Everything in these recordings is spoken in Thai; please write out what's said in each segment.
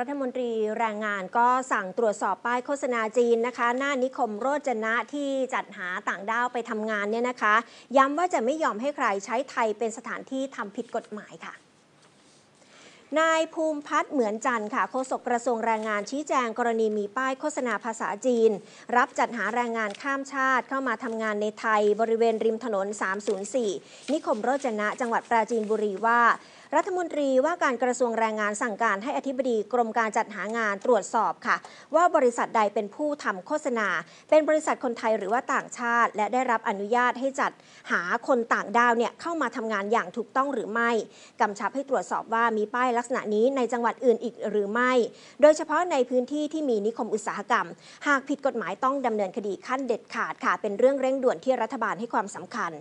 รัฐมนตรีแรงงานก็สั่งตรวจสอบป้ายโฆษณาจีนนะคะ หน้านิคมโรจนะที่จัดหาต่างด้าวไปทำงานเนี่ยนะคะ ย้ำว่าจะไม่ยอมให้ใครใช้ไทยเป็นสถานที่ทำผิดกฎหมายค่ะ นายภูมิพัฒน์เหมือนจันทร์ค่ะโฆษกกระทรวงแรงงานชี้แจงกรณีมีป้ายโฆษณาภาษาจีน รับจัดหาแรงงานข้ามชาติเข้ามาทำงานในไทยบริเวณริมถนน 304 นิคมโรจนะจังหวัดปราจีนบุรีว่ารัฐมนตรีว่าการกระทรวงแรงงานสั่งการให้อธิบดีกรมการจัดหางานตรวจสอบค่ะว่าบริษัทใดเป็นผู้ทำโฆษณา เป็นบริษัทคนไทยหรือว่าต่างชาติ และได้รับอนุญาตให้จัดหาคนต่างดาวเนี่ยเข้ามาทำงานอย่างถูกต้องหรือไม่ กำชับให้ตรวจสอบว่ามีป้ายลักษณะนี้ในจังหวัดอื่นอีกหรือไม่ โดยเฉพาะในพื้นที่ที่มีนิคมอุตสาหกรรม หากผิดกฎหมายต้องดำเนินคดีขั้นเด็ดขาดค่ะ เป็นเรื่องเร่งด่วนที่รัฐบาลให้ความสำคัญ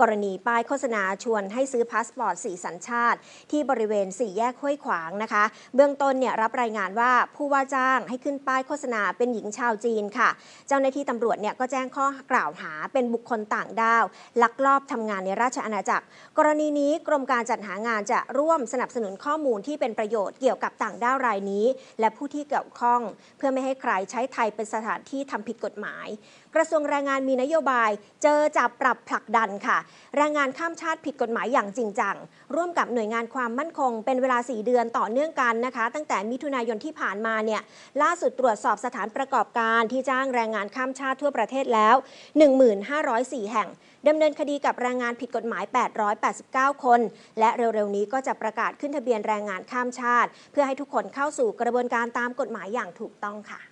กรณีป้ายโฆษณาชวนให้ซื้อพาสปอร์ตสีสัญชาติที่บริเวณสี่แยกห้วยขวางนะคะ เบื้องต้นเนี่ยรับรายงานว่าผู้ว่าจ้างให้ขึ้นป้ายโฆษณาเป็นหญิงชาวจีนค่ะ เจ้าหน้าที่ตำรวจเนี่ยก็แจ้งข้อกล่าวหาเป็นบุคคลต่างด้าว ลักลอบทำงานในราชอาณาจักร กรณีนี้กรมการจัดหางานจะร่วมสนับสนุนข้อมูลที่เป็นประโยชน์เกี่ยวกับต่างด้าวรายนี้ และผู้ที่เกี่ยวข้องเพื่อไม่ให้ใครใช้ไทยเป็นสถานที่ทำผิดกฎหมาย กระทรวงแรงงานมีนโยบายเจอจับปรับผลักดันค่ะ แรงงานข้ามชาติผิดกฎหมายอย่างจริงจังร่วมกับหน่วยงานานความมั่นคงเป็นเวลา 4 เดือนต่อเนื่องกันนะคะ ตั้งแต่มิถุนายนที่ผ่านมาเนี่ย ล่าสุดตรวจสอบสถานประกอบการ ที่จ้างแรงงานข้ามชาติทั่วประเทศแล้ว 1504แห่งดำเนินคดีกับแรงงานผิดกฎหมาย 889 คนและเร็วๆ นี้ก็จะประกาศขึ้นทะเบียนแรงงานข้ามชาติ เพื่อให้ทุกคนเข้าสู่กระบวนการตามกฎหมายอย่างถูกต้องค่ะ